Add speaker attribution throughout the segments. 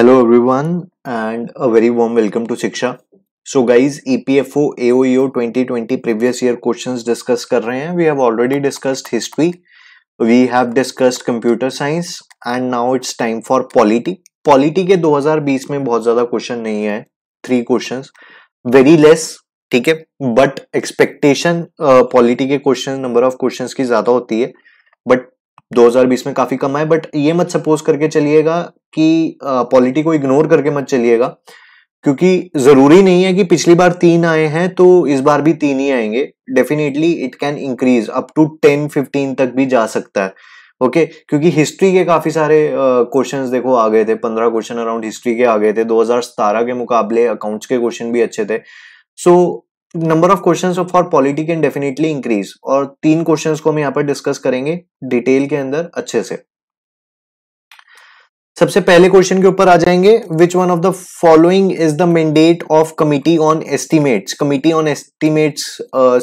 Speaker 1: Hello everyone and a very warm welcome to Shiksha so guys EPFO AOEO 2020 previous year questions discuss कर रहे हैं we have already discussed history we have discussed computer science and now it's time for polity polity के 2020 में बहुत ज्यादा question नहीं है three question very less ठीक है बट एक्सपेक्टेशन पॉलिटी के क्वेश्चन नंबर ऑफ क्वेश्चन की ज्यादा होती है बट 2020 में काफी कम है बट ये मत सपोज करके चलिएगा कि पॉलिटी को इग्नोर करके मत चलिएगा क्योंकि जरूरी नहीं है कि पिछली बार तीन आए हैं तो इस बार भी तीन ही आएंगे definitely it can increase up to ten fifteen तक भी जा सकता है ओके okay? क्योंकि हिस्ट्री के काफी सारे क्वेश्चंस uh, देखो आ गए थे पंद्रह क्वेश्चन अराउंड हिस्ट्री के आ गए थे दो के मुकाबले अकाउंट्स के क्वेश्चन भी अच्छे थे so number of question for polity can definitely increase और तीन क्वेश्चन को हम यहाँ पर डिस्कस करेंगे डिटेल के अंदर अच्छे से सबसे पहले क्वेश्चन के ऊपर आ जाएंगे which one of the following is the mandate of committee on estimates committee on estimates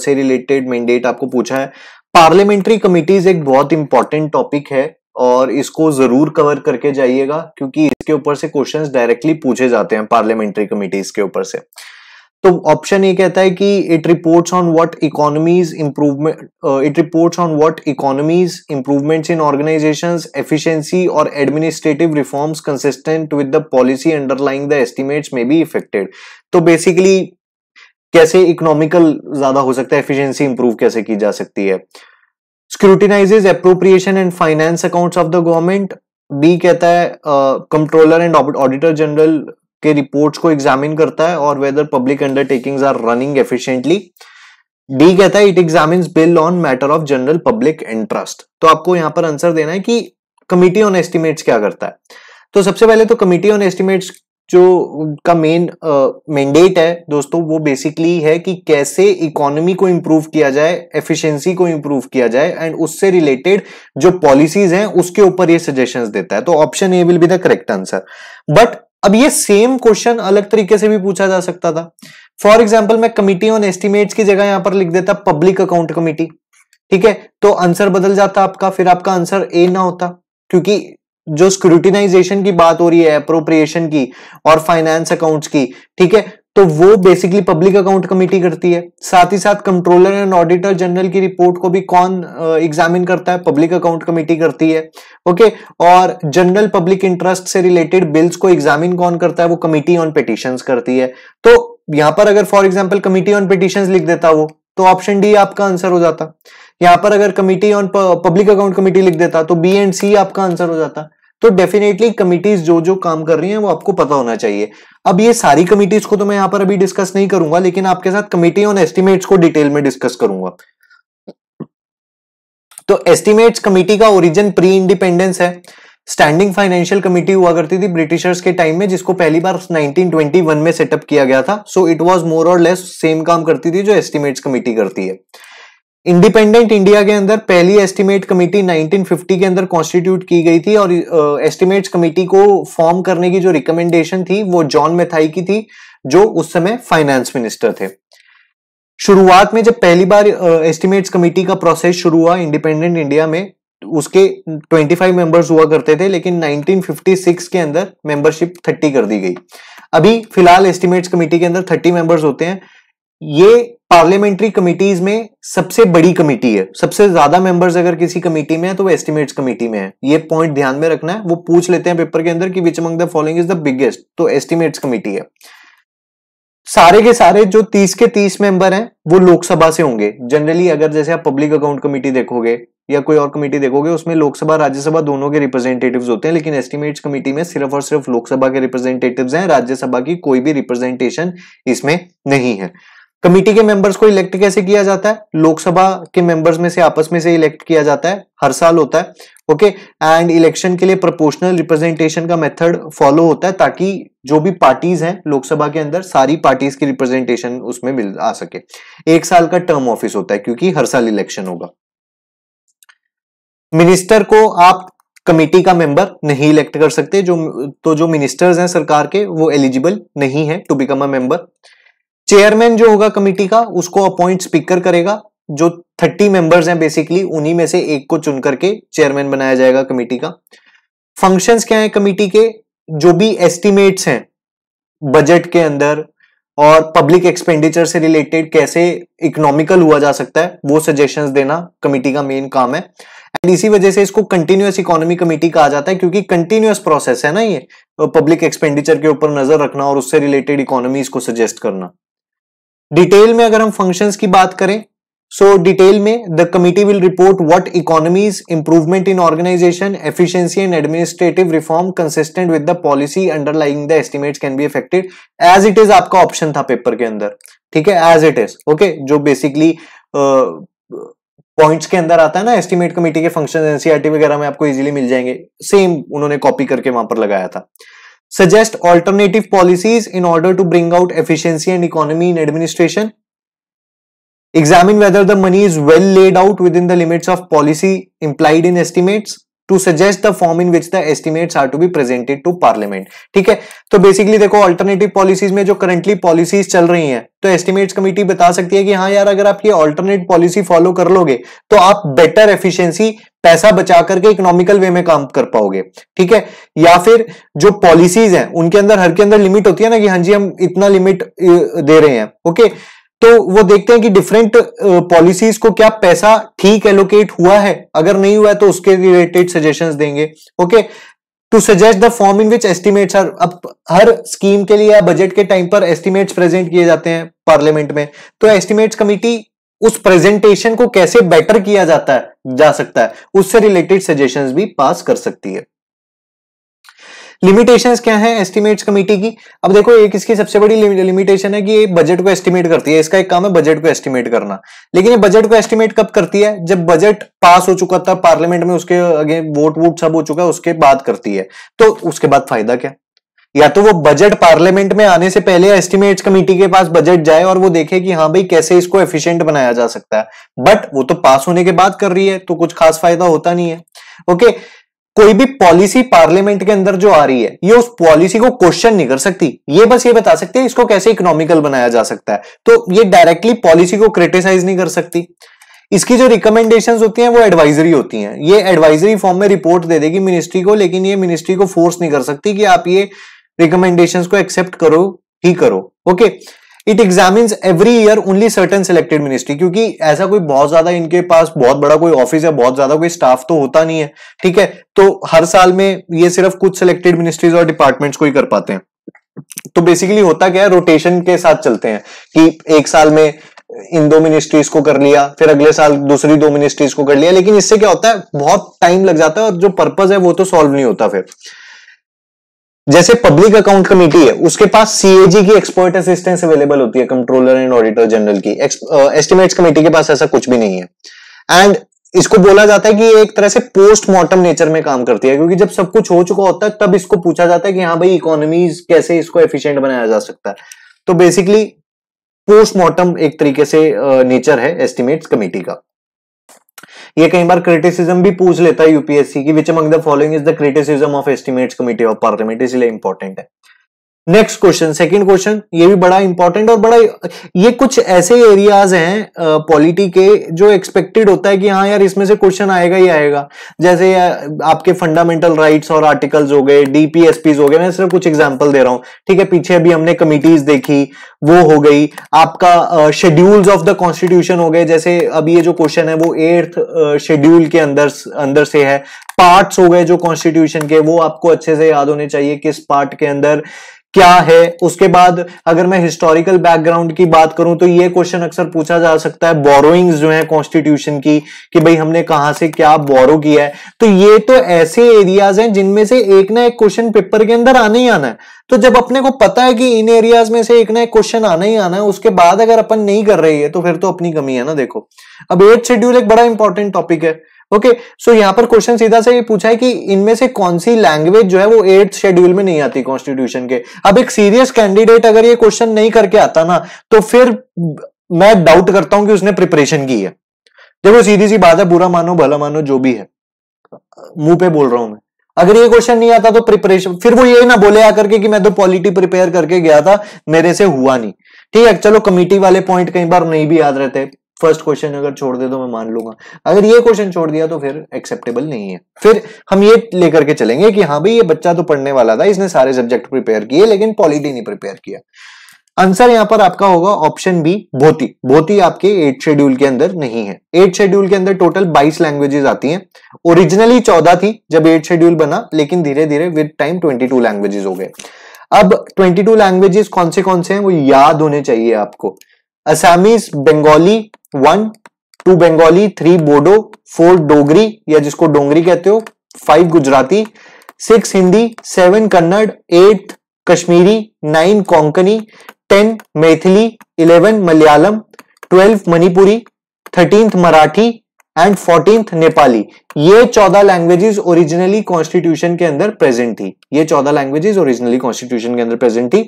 Speaker 1: से रिलेटेड मैंडेट आपको पूछा है पार्लियामेंट्री कमिटीज एक बहुत इंपॉर्टेंट टॉपिक है और इसको जरूर कवर करके जाइएगा क्योंकि इसके ऊपर से क्वेश्चंस डायरेक्टली पूछे जाते हैं पार्लियामेंट्री कमिटीज के ऊपर से तो ऑप्शन ए कहता है कि it reports on what economies improvement it reports on what economies improvements in organizations efficiency और administrative reforms consistent with the policy underlying the estimates may be effected तो बेसिकली कैसे इकोनॉमिकल ज्यादा हो सकता है एफिशियंसी इंप्रूव कैसे की जा सकती है scrutinizes appropriation and finance account of the government B कहता है कंट्रोलर एंड ऑडिटर जनरल के रिपोर्ट्स को एग्जामिन करता है और whether public undertakings are running efficiently D कहता है it examine bill on matter of general public interest तो आपको यहां पर आंसर देना है कि कमिटी ऑन एस्टिमेट्स क्या करता है तो सबसे पहले तो कमिटी ऑन एस्टिमेट्स जो का मेन मैंडेट uh, है दोस्तों वो बेसिकली है कि कैसे इकोनॉमी को इम्प्रूव किया जाए एफिशिएंसी को इम्प्रूव किया जाए एंड उससे रिलेटेड जो पॉलिसीज हैं उसके ऊपर ये सजेशंस देता है तो option A will be the correct answer but अब ये सेम क्वेश्चन अलग तरीके से भी पूछा जा सकता था फॉर एग्जाम्पल मैं कमिटी ऑन एस्टिमेट्स की जगह यहां पर लिख देता पब्लिक अकाउंट कमिटी ठीक है तो आंसर बदल जाता आपका फिर आपका आंसर ए ना होता क्योंकि जो स्क्रूटिनाइजेशन की बात हो रही है अप्रोप्रिएशन की और फाइनेंस अकाउंट्स की ठीक है तो वो बेसिकली पब्लिक अकाउंट कमेटी करती है साथ ही साथ कंट्रोलर एंड ऑडिटर जनरल की रिपोर्ट को भी कौन एग्जामिन uh, करता है पब्लिक अकाउंट कमेटी करती है ओके okay? और जनरल पब्लिक इंटरेस्ट से रिलेटेड बिल्स को एग्जामिन कौन करता है वो कमिटी ऑन पिटिशन करती है तो यहां पर अगर for example committee on petition लिख देता वो तो ऑप्शन डी आपका आंसर हो जाता यहां पर अगर committee on public account committee लिख देता तो बी एंड सी आपका आंसर हो जाता तो डेफिनेटली कमिटीज जो जो काम कर रही हैं वो आपको पता होना चाहिए अब ये सारी कमिटीज को तो मैं यहाँ पर अभी डिस्कस नहीं करूंगा लेकिन आपके साथ कमिटी ऑन एस्टिमेट्स को डिटेल में डिस्कस करूंगा तो एस्टिमेट्स कमिटी का ओरिजिन प्री इंडिपेंडेंस है स्टैंडिंग फाइनेंशियल कमिटी हुआ करती थी ब्रिटिशर्स के टाइम में जिसको पहली बार 1921 में सेटअप किया गया था सो इट वाज मोर और लेस सेम काम करती थी जो एस्टिमेट्स कमिटी करती है इंडिपेंडेंट इंडिया के अंदर पहली एस्टिमेट कमेटी 1950 के अंदर कॉन्स्टिट्यूट की गई थी और एस्टिमेट्स uh, कमेटी को फॉर्म करने की जो रिकमेंडेशन थी वो जॉन मेथाई की थी जो उस समय फाइनेंस मिनिस्टर थे शुरुआत में जब पहली बार एस्टिमेट्स uh, कमेटी का प्रोसेस शुरू हुआ इंडिपेंडेंट इंडिया में उसके 25 मेंबर्स हुआ करते थे लेकिन 1956 के अंदर मेंबरशिप 30 कर दी गई अभी फिलहाल एस्टिमेट्स कमेटी के अंदर 30 मेंबर्स होते हैं ये पार्लियामेंट्री कमिटीज में सबसे बड़ी कमेटी है सबसे ज्यादा मेंबर्स अगर किसी कमेटी में है तो वो एस्टिमेट्स कमेटी में है ये पॉइंट ध्यान में रखना है वो पूछ लेते हैं पेपर के अंदर कि which among the following is the biggest तो एस्टिमेट्स कमेटी है सारे के सारे जो तीस के तीस मेंबर हैं वो लोकसभा से होंगे जनरली अगर जैसे आप पब्लिक अकाउंट कमेटी देखोगे या कोई और कमेटी देखोगे उसमें लोकसभा राज्यसभा दोनों के रिप्रेजेंटेटिव होते हैं लेकिन एस्टिमेट्स कमेटी में सिर्फ और सिर्फ लोकसभा के रिप्रेजेंटेटिव्स हैं राज्यसभा की कोई भी रिप्रेजेंटेशन इसमें नहीं है कमेटी के मेंबर्स को इलेक्ट कैसे किया जाता है लोकसभा के मेंबर्स में से आपस में से इलेक्ट किया जाता है हर साल होता है ओके एंड इलेक्शन के लिए प्रोपोर्शनल रिप्रेजेंटेशन का मेथड फॉलो होता है ताकि जो भी पार्टीज हैं लोकसभा के अंदर सारी पार्टीज की रिप्रेजेंटेशन उसमें मिल आ सके एक साल का टर्म ऑफिस होता है क्योंकि हर साल इलेक्शन होगा मिनिस्टर को आप कमेटी का मेंबर नहीं इलेक्ट कर सकते जो तो जो मिनिस्टर्स हैं सरकार के वो एलिजिबल नहीं है to become a member chairman जो होगा कमेटी का उसको अपॉइंट स्पीकर करेगा जो थर्टी मेंबर्स हैं बेसिकली उन्हीं में से एक को चुन करके चेयरमैन बनाया जाएगा कमेटी का फंक्शंस क्या है कमेटी के जो भी एस्टिमेट्स हैं बजट के अंदर और पब्लिक एक्सपेंडिचर से रिलेटेड कैसे इकोनॉमिकल हुआ जा सकता है वो सजेशन देना कमेटी का मेन काम है एंड इसी वजह से इसको कंटिन्यूस इकोनॉमी कमेटी कहा जाता है क्योंकि कंटिन्यूस प्रोसेस है ना ये पब्लिक एक्सपेंडिचर के ऊपर नजर रखना और उससे रिलेटेड इकोनॉमी इसको सजेस्ट करना डिटेल में अगर हम फंक्शंस की बात करें सो डिटेल में the committee will report what economies improvement in organization efficiency and administrative reform consistent with the policy underlying the estimates can be effected as it is आपका option था paper के अंदर ठीक है एज इट इज ओके जो basically points uh, के अंदर आता है ना एस्टिमेट कमिटी के फंक्शन एनसीआरटी e वगैरह में आपको इजिली मिल जाएंगे सेम उन्होंने कॉपी करके वहां पर लगाया था suggest alternative policies in order to bring out efficiency and economy in administration, examine whether the money is well laid out within the limits of policy implied in estimates, to suggest the form in which the estimates are to be presented to parliament ठीक है तो basically देखो alternative policies में जो currently policies चल रही हैं तो एस्टिमेट्स कमेटी बता सकती है कि हाँ यार अगर आप ये अल्टरनेट पॉलिसी फॉलो कर लोगे तो आप बेटर एफिशिएंसी पैसा बचा करके इकोनॉमिकल वे में काम कर पाओगे ठीक है या फिर जो पॉलिसीज हैं उनके अंदर हर के अंदर लिमिट होती है ना कि हाँ जी हम इतना लिमिट दे रहे हैं ओके तो वो देखते हैं कि डिफरेंट पॉलिसीज uh, को क्या पैसा ठीक एलोकेट हुआ है अगर नहीं हुआ है तो उसके रिलेटेड सजेशंस देंगे okay to suggest the form in which estimates are अब हर स्कीम के लिए या बजट के टाइम पर एस्टिमेट्स प्रेजेंट किए जाते हैं पार्लियामेंट में तो एस्टिमेट्स कमिटी उस प्रेजेंटेशन को कैसे बेटर किया जाता है जा सकता है उससे रिलेटेड सजेशंस भी पास कर सकती है लिमिटेशन क्या है एस्टिमेट्स कमेटी की अब देखो एक इसकी सबसे बड़ी लिमिटेशन है कि ये बजट को एस्टिमेट करती है इसका एक काम है बजट को एस्टिमेट करना लेकिन ये बजट को एस्टिमेट कब करती है जब बजट पास हो चुका था पार्लियामेंट में उसके आगे वोट वोट सब हो चुका है उसके बाद करती है तो उसके बाद फायदा क्या या तो वो बजट पार्लियामेंट में आने से पहले एस्टिमेट्स कमेटी के पास बजट जाए और वो देखे कि हाँ भाई कैसे इसको एफिशिएंट बनाया जा सकता है बट वो तो पास होने के बाद कर रही है तो कुछ खास फायदा होता नहीं है ओके okay, कोई भी पॉलिसी पार्लियामेंट के अंदर जो आ रही है ये उस पॉलिसी को क्वेश्चन नहीं कर सकती ये बस ये बता सकती है इसको कैसे इकोनॉमिकल बनाया जा सकता है तो ये डायरेक्टली पॉलिसी को क्रिटिसाइज नहीं कर सकती इसकी जो रिकमेंडेशन होती हैं वो एडवाइजरी होती हैं ये एडवाइजरी फॉर्म में रिपोर्ट दे देगी मिनिस्ट्री को लेकिन ये मिनिस्ट्री को फोर्स नहीं कर सकती कि आप ये रिकमेंडेशन को एक्सेप्ट करो ही करो okay okay? It examine every year only certain selected ministry क्योंकि ऐसा कोई बहुत ज्यादा इनके पास बहुत बड़ा कोई ऑफिस या बहुत ज्यादा कोई स्टाफ तो होता नहीं है ठीक है तो हर साल में ये सिर्फ कुछ सिलेक्टेड मिनिस्ट्रीज और डिपार्टमेंट्स को ही कर पाते हैं तो बेसिकली होता क्या है रोटेशन के साथ चलते हैं कि एक साल में इन दो मिनिस्ट्रीज को कर लिया फिर अगले साल दूसरी दो मिनिस्ट्रीज को कर लिया लेकिन इससे क्या होता है बहुत टाइम लग जाता है और जो पर्पज है वो तो सॉल्व नहीं होता फिर जैसे पब्लिक अकाउंट कमेटी है उसके पास सीएजी की एक्सपर्ट असिस्टेंस अवेलेबल होती है कंट्रोलर एंड ऑडिटर जनरल की एस्टिमेट्स कमेटी uh, के पास ऐसा कुछ भी नहीं है एंड इसको बोला जाता है कि ये एक तरह से पोस्टमार्टम नेचर में काम करती है क्योंकि जब सब कुछ हो चुका होता है तब इसको पूछा जाता है कि हाँ भाई इकोनॉमी कैसे इसको एफिशिएंट बनाया जा सकता है तो बेसिकली पोस्टमार्टम एक तरीके से नेचर uh, है एस्टिमेट्स कमेटी का ये कई बार क्रिटिसिज्म भी पूछ लेता है यूपीएससी की which among the following is the criticism of estimates committee of parliament इसलिए इंपॉर्टेंट है नेक्स्ट क्वेश्चन सेकंड क्वेश्चन ये भी बड़ा इंपॉर्टेंट और बड़ा ये कुछ ऐसे एरियाज हैं पॉलिटी के जो एक्सपेक्टेड होता है कि हाँ यार इसमें से क्वेश्चन आएगा ही आएगा जैसे आपके फंडामेंटल राइट्स और आर्टिकल्स हो गए डीपीएसपीज हो गए मैं सिर्फ कुछ एग्जांपल दे रहा हूँ ठीक है पीछे अभी हमने कमिटीज देखी वो हो गई आपका शेड्यूल्स ऑफ द कॉन्स्टिट्यूशन हो गए जैसे अभी ये जो क्वेश्चन है वो एर्थ शेड्यूल के अंदर अंदर से है पार्ट्स हो गए जो कॉन्स्टिट्यूशन के वो आपको अच्छे से याद होने चाहिए किस पार्ट के अंदर क्या है उसके बाद अगर मैं हिस्टोरिकल बैकग्राउंड की बात करूं तो ये क्वेश्चन अक्सर पूछा जा सकता है बोरोइंग जो है कॉन्स्टिट्यूशन की कि भाई हमने कहां से क्या बोरो किया है तो ये तो ऐसे एरियाज हैं जिनमें से एक ना एक क्वेश्चन पेपर के अंदर आने ही आना है तो जब अपने को पता है कि इन एरियाज में से एक ना एक क्वेश्चन आना ही आना है उसके बाद अगर अपन नहीं कर रही है तो फिर तो अपनी कमी है ना देखो अब एट शेड्यूल एक बड़ा इंपॉर्टेंट टॉपिक है ओके सो यहाँ पर क्वेश्चन सीधा से ये पूछा है कि इनमें से कौन सी लैंग्वेज जो है वो एट्थ शेड्यूल में नहीं आती कॉन्स्टिट्यूशन के अब एक सीरियस कैंडिडेट अगर ये क्वेश्चन नहीं करके आता ना तो फिर मैं डाउट करता हूं कि उसने प्रिपरेशन की है देखो सीधी सी बात है बुरा मानो भला मानो जो भी है मुंह पे बोल रहा हूं मैं अगर ये क्वेश्चन नहीं आता तो प्रिपरेशन फिर वो ये ना बोले आकर के कि मैं तो पॉलिटी प्रिपेयर करके गया था मेरे से हुआ नहीं ठीक है चलो कमिटी वाले पॉइंट कई बार नहीं भी याद रहते फर्स्ट क्वेश्चन अगर छोड़ दे तो मैं मान लूंगा अगर ये क्वेश्चन छोड़ दिया तो फिर एक्सेप्टेबल नहीं है फिर हम ये लेकर के चलेंगे कि हाँ भाई ये बच्चा तो पढ़ने वाला था इसने सारे सब्जेक्ट प्रिपेयर किए लेकिन पॉलिटी नहीं प्रिपेयर किया आंसर यहाँ पर आपका होगा ऑप्शन बी भोती भोती आपके एट शेड्यूल के अंदर नहीं है एट शेड्यूल के अंदर टोटल 22 लैंग्वेजेस आती हैं ओरिजिनली 14 थी जब एट शेड्यूल बना लेकिन धीरे धीरे विद टाइम 22 लैंग्वेजेस हो गए अब 22 लैंग्वेजेस कौन से कौन से हैं वो याद होने चाहिए आपको Assamese Bengali one two Bengali three Bodo four Dogri या जिसको डोंगरी कहते हो five Gujarati six Hindi seven Kannada eight Kashmiri nine Konkani ten Maithili eleven Malayalam twelve Manipuri thirteenth Marathi and fourteenth Nepali ये चौदह लैंग्वेजेस ओरिजिनली कॉन्स्टिट्यूशन के अंदर प्रेजेंट थी ये चौदह लैंग्वेजेस ओरिजिनली कॉन्स्टिट्यूशन के अंदर प्रेजेंट थी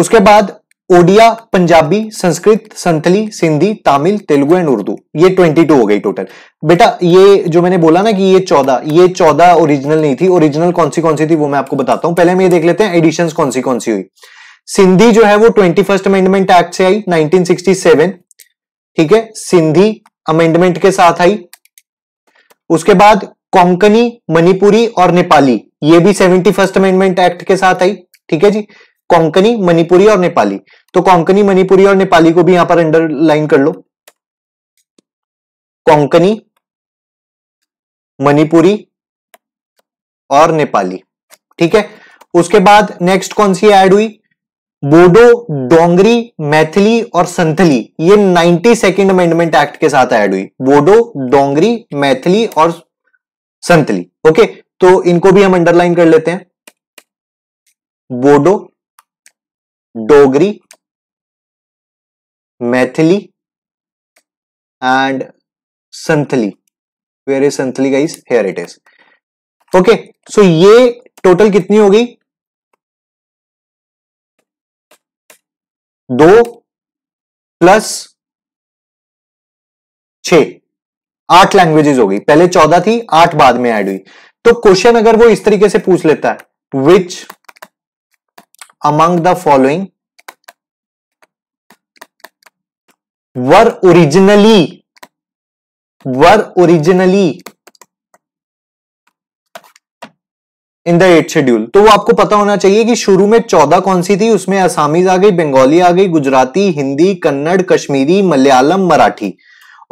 Speaker 1: उसके बाद ओडिया पंजाबी संस्कृत संथली सिंधी तमिल तेलुगु एंड उर्दू ये 22 हो गई टोटल बेटा ये जो मैंने बोला ना कि ये 14 ये 14 ओरिजिनल नहीं थी ओरिजिनल कौन सी कौन सी थी वो मैं आपको बताता हूं पहले हम ये देख लेते हैं एडिशंस कौन सी कौन सी हुई सिंधी जो है वो ट्वेंटी फर्स्ट अमेंडमेंट एक्ट से आई नाइनटीन ठीक है सिंधी अमेंडमेंट के साथ आई उसके बाद कोंकनी मणिपुरी और नेपाली ये भी सेवेंटी फर्स्ट अमेंडमेंट एक्ट के साथ आई ठीक है जी कोंकणी मणिपुरी और नेपाली तो कोंकणी मणिपुरी और नेपाली को भी यहां पर अंडरलाइन कर लो कोंकणी मणिपुरी और नेपाली ठीक है उसके बाद नेक्स्ट कौन सी ऐड हुई बोडो डोंगरी मैथिली और संथली ये नाइनटी सेकेंड अमेंडमेंट एक्ट के साथ ऐड हुई बोडो डोंगरी मैथिली और संथली ओके तो इनको भी हम अंडरलाइन कर लेते हैं Bodo Dogri Maithili and Santhali where is Santhali guys here it is okay so ये टोटल कितनी हो गई दो प्लस छ आठ लैंग्वेजेस हो गई पहले चौदह थी आठ बाद में ऐड हुई तो क्वेश्चन अगर वो इस तरीके से पूछ लेता है which among the following were originally were originally in the eight schedule तो वो आपको पता होना चाहिए कि शुरू में चौदह कौन सी थी उसमें असामीज आ गई बंगाली आ गई गुजराती हिंदी कन्नड़ कश्मीरी मलयालम मराठी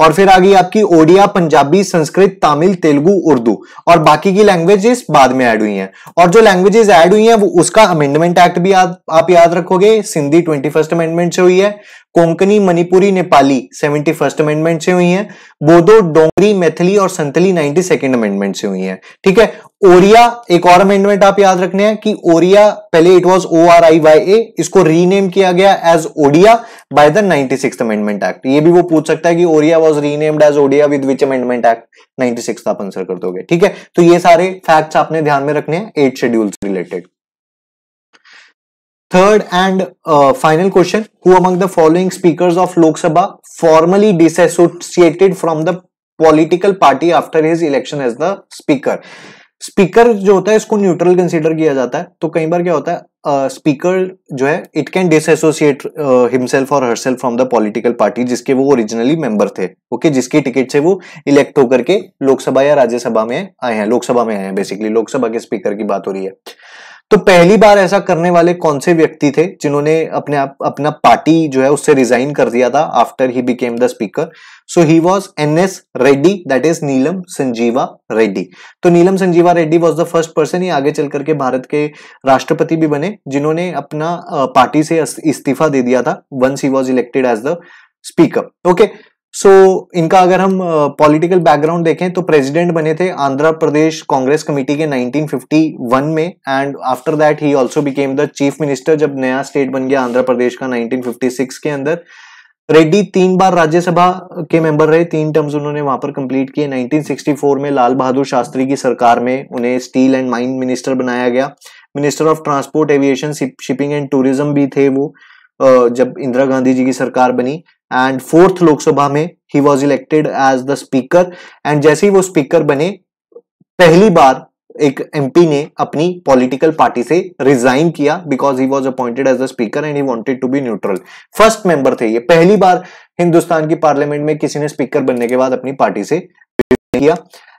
Speaker 1: और फिर आ गई आपकी ओडिया पंजाबी संस्कृत तमिल तेलुगु उर्दू और बाकी की लैंग्वेजेस बाद में ऐड हुई हैं और जो लैंग्वेजेस ऐड हुई हैं वो उसका अमेंडमेंट एक्ट भी आ, आप याद रखोगे सिंधी ट्वेंटी फर्स्ट अमेंडमेंट से हुई है Konkani Manipuri Nepali seventy first amendment से हुई है बोदो डोंगरी मैथिली और संतली नाइनटी सेकेंड अमेंडमेंट से हुई है ठीक है ओरिया एक और अमेंडमेंट आप याद रखने हैं कि ओरिया पहले it was O R I Y A इसको रीनेम किया गया as Odia by the ninety six amendment act ये भी वो पूछ सकता है कि Oriya was renamed as Odia with which amendment act ninety six आप आंसर कर दोगे ठीक है तो ये सारे फैक्ट्स आपने ध्यान में रखने हैं eight schedule related third and final question who among the following speaker of Lok Sabha formally dissociated from the political party after his election as the speaker speaker जो होता है इसको न्यूट्रल कंसिडर किया जाता है तो कई बार क्या होता है स्पीकर uh, जो है इट कैन डिसोसिएट हिमसेल्फ और herself from the political party जिसके वो ओरिजिनली मेंबर थे ओके okay? जिसकी टिकट से वो इलेक्ट होकर के लोकसभा या राज्यसभा में आए हैं लोकसभा में आए हैं बेसिकली लोकसभा के स्पीकर की बात हो रही है तो पहली बार ऐसा करने वाले कौन से व्यक्ति थे जिन्होंने अपने आप अपना पार्टी जो है उससे रिजाइन कर दिया था after he became the speaker so he was N S Reddy that is Neelam Sanjiva Reddy तो Neelam Sanjiva Reddy was the first person ये आगे चल करके भारत के राष्ट्रपति भी बने जिन्होंने अपना पार्टी से इस्तीफा दे दिया था once he was elected as the speaker okay so so, इनका अगर हम पॉलिटिकल uh, बैकग्राउंड देखें तो प्रेसिडेंट बने थे आंध्र प्रदेश कांग्रेस कमेटी के 1951 में and after that he also became the chief minister जब नया स्टेट बन गया आंध्र प्रदेश का 1956 के अंदर रेड्डी तीन बार राज्यसभा के मेंबर रहे तीन टर्म्स उन्होंने वहां पर कंप्लीट किए 1964 में लाल बहादुर शास्त्री की सरकार में उन्हें स्टील एंड माइन मिनिस्टर बनाया गया minister of transport aviation shipping and tourism भी थे वो जब इंदिरा गांधी जी की सरकार बनी एंड फोर्थ लोकसभा में he was elected as the speaker and जैसे ही वो स्पीकर बने पहली बार एक एमपी ने अपनी पॉलिटिकल पार्टी से रिजाइन किया because he was appointed as a speaker and he wanted to be neutral first member थे ये पहली बार हिंदुस्तान की पार्लियामेंट में किसी ने स्पीकर बनने के बाद अपनी पार्टी से किया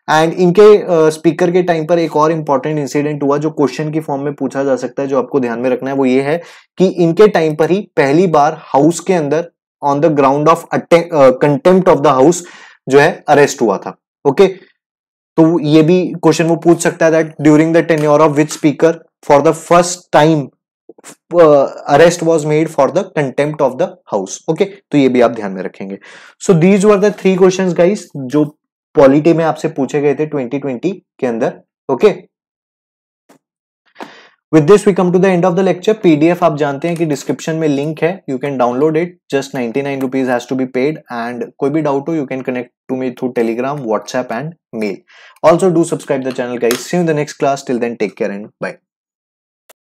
Speaker 1: एंड इनके स्पीकर uh, के टाइम पर एक और इंपॉर्टेंट इंसिडेंट हुआ जो क्वेश्चन की फॉर्म में पूछा जा सकता है जो आपको ध्यान में रखना है वो ये है कि इनके टाइम पर ही पहली बार हाउस के अंदर on the ground of contempt of the house जो है अरेस्ट हुआ था ओके okay? तो ये भी क्वेश्चन वो पूछ सकता है that during the tenure of which speaker for the first time arrest was made for the contempt of the house okay तो ये भी आप ध्यान में रखेंगे so these were the three question guys जो पॉलिटी में आपसे पूछे गए थे 2020 के अंदर okay okay? With this we come to the end of the lecture PDF आप जानते हैं कि डिस्क्रिप्शन में लिंक है you can download it just ninety nine rupees has to be paid and कोई भी डाउट हो you can connect to me through Telegram WhatsApp and mail also do subscribe the channel guys see you the next class till then take care and bye